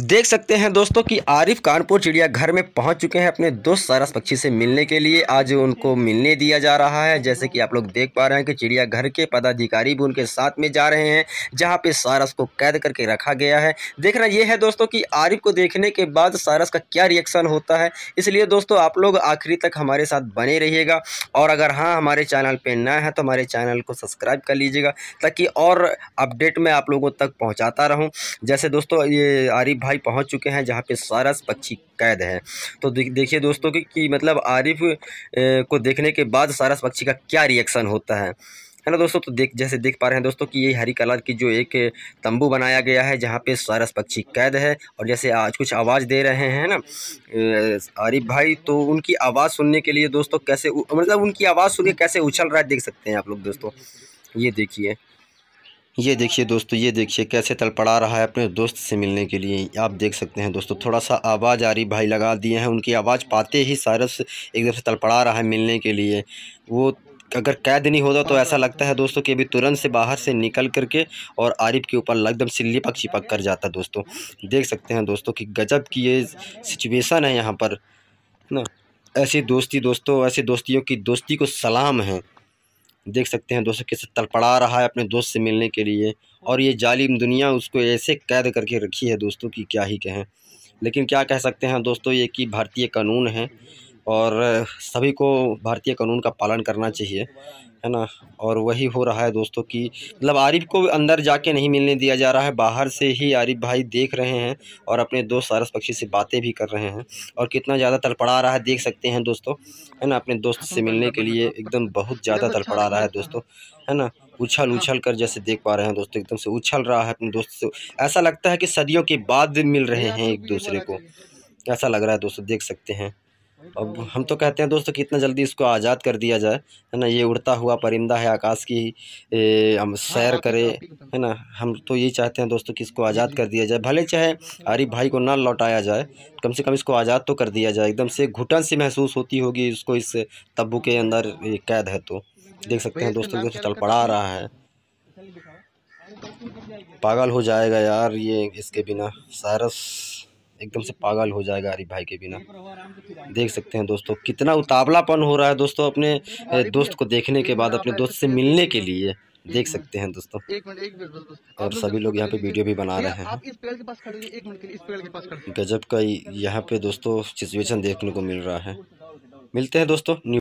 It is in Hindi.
देख सकते हैं दोस्तों कि आरिफ कानपुर चिड़ियाघर में पहुंच चुके हैं अपने दोस्त सारस पक्षी से मिलने के लिए आज उनको मिलने दिया जा रहा है जैसे कि आप लोग देख पा रहे हैं कि चिड़ियाघर के पदाधिकारी भी उनके साथ में जा रहे हैं जहां पे सारस को कैद करके रखा गया है देखना यह है दोस्तों कि आरिफ को देखने के बाद सारस का क्या रिएक्शन होता है इसलिए दोस्तों आप लोग आखिरी तक हमारे साथ बने रहिएगा और अगर हाँ हमारे चैनल पर न है तो हमारे चैनल को सब्सक्राइब कर लीजिएगा ताकि और अपडेट मैं आप लोगों तक पहुँचाता रहूँ जैसे दोस्तों ये आरिफ भाई पहुंच चुके हैं जहां पे सारस पक्षी कैद है तो देखिए दोस्तों कि, कि मतलब आरिफ को देखने के बाद सारस पक्षी का क्या रिएक्शन होता है है ना दोस्तों तो देख जैसे देख पा रहे हैं दोस्तों कि ये हरी कलर की जो एक तंबू बनाया गया है जहाँ पे सारस पक्षी कैद है और जैसे आज कुछ आवाज़ दे रहे हैं ना आरिफ भाई तो उनकी आवाज़ सुनने के लिए दोस्तों कैसे मतलब उनकी आवाज़ सुनिए कैसे उछल रहा है देख सकते हैं आप लोग दोस्तों ये देखिए ये देखिए दोस्तों ये देखिए कैसे तड़पड़ा रहा है अपने दोस्त से मिलने के लिए आप देख सकते हैं दोस्तों थोड़ा सा आवाज़ आ रही भाई लगा दिए हैं उनकी आवाज़ पाते ही सारस एकदम से तड़पड़ा रहा है मिलने के लिए वो अगर कैद नहीं होता तो ऐसा लगता है दोस्तों कि अभी तुरंत से बाहर से निकल करके और आरिफ के ऊपर एकदम से लिपक चिपक कर जाता दोस्तों देख सकते हैं दोस्तों कि गजब की ये सिचुएसन है यहाँ पर न ऐसी दोस्ती दोस्तों ऐसी दोस्तियों की दोस्ती को सलाम है देख सकते हैं दोस्तों कैसे तड़पड़ा रहा है अपने दोस्त से मिलने के लिए और ये जालिम दुनिया उसको ऐसे कैद करके रखी है दोस्तों कि क्या ही कहें लेकिन क्या कह सकते हैं दोस्तों ये कि भारतीय कानून है और सभी को भारतीय कानून का पालन करना चाहिए है ना और वही हो रहा है दोस्तों कि मतलब आरिफ को अंदर जाके नहीं मिलने दिया जा रहा है बाहर से ही आरिफ भाई देख रहे हैं और अपने दोस्त सारस पक्षी से बातें भी कर रहे हैं और कितना ज़्यादा तड़पड़ा रहा है देख सकते हैं दोस्तों है ना अपने दोस्त से मिलने के लिए एकदम बहुत ज़्यादा तड़पड़ा रहा है दोस्तों है ना उछल उछल कर जैसे देख पा रहे हैं दोस्तों एकदम से उछल रहा है अपने दोस्त से ऐसा लगता है कि सदियों के बाद मिल रहे हैं एक दूसरे को ऐसा लग रहा है दोस्तों देख सकते हैं अब हम तो कहते हैं दोस्तों कितना इतना जल्दी इसको आज़ाद कर दिया जाए है ना ये उड़ता हुआ परिंदा है आकाश की ए, हम हाँ, सैर हाँ, करें है ना हम तो यही चाहते हैं दोस्तों कि इसको आज़ाद कर दिया जाए भले चाहे आरिफ भाई को ना लौटाया जाए कम से कम इसको आज़ाद तो कर दिया जाए एकदम से घुटन सी महसूस होती होगी इसको इस तब्बू के अंदर कैद है तो देख सकते हैं दोस्तों एकदम चल पड़ा रहा है पागल हो जाएगा यार ये इसके बिना सारस एकदम से पागल हो जाएगा हरी भाई के बिना देख सकते हैं दोस्तों कितना उतावलापन हो रहा है दोस्तों अपने दोस्त को देखने के बाद अपने दोस्त से मिलने के लिए देख सकते हैं दोस्तों एक मिनट एक मिनट और सभी लोग यहाँ पे वीडियो भी बना रहे हैं आप इस पेड़ के पास खड़े एक मिनट के इस पेड़ के पास खड़े गजब का यहाँ पे दोस्तों सिचुएशन देखने को मिल रहा है मिलते हैं दोस्तों